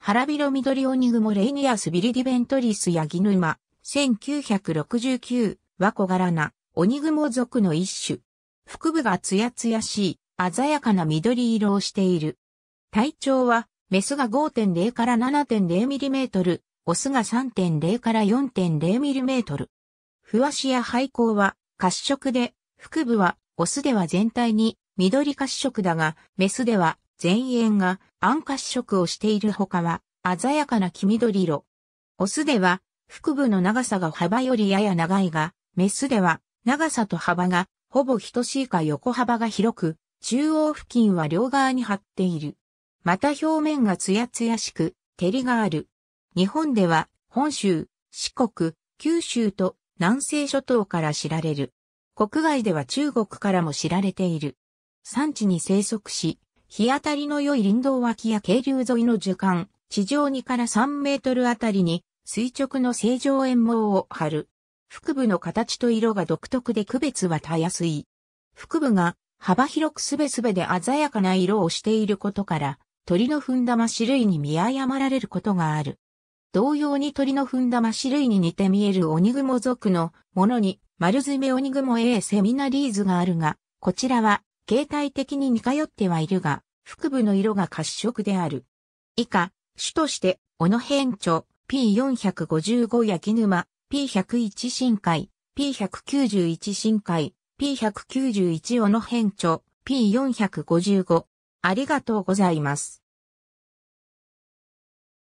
腹広緑鬼雲レイニアスビリディベントリスヤギヌマ、1969は小柄な鬼雲族の一種。腹部がツヤツヤしい、鮮やかな緑色をしている。体長は、メスが5.0から7.0ミリメートル、オスが3.0から4.0ミリメートル。ふわしや廃校は褐色で、腹部はオスでは全体に緑褐色だが、メスでは全縁が暗褐色をしている他は鮮やかな黄緑色。オスでは腹部の長さが幅よりやや長いが、メスでは長さと幅がほぼ等しいか横幅が広く、中央付近は両側に張っている。また表面がツヤツヤしく、照りがある。日本では本州、四国、九州と南西諸島から知られる。国外では中国からも知られている。産地に生息し、日当たりの良い林道脇や渓流沿いの樹幹、地上2から3メートルあたりに垂直の正常円網を張る。腹部の形と色が独特で区別はたやすい。腹部が幅広くすべすべで鮮やかな色をしていることから、鳥の踏んだま種類に見誤られることがある。同様に鳥の踏んだま種類に似て見える鬼雲グ属のものに丸爪め鬼グ A セミナリーズがあるが、こちらは形態的に似通ってはいるが、腹部の色が褐色である。以下、種として、小野辺町 P455 焼沼 P101 深海 P191 深海 P191 小野辺町 P455 ありがとうございます。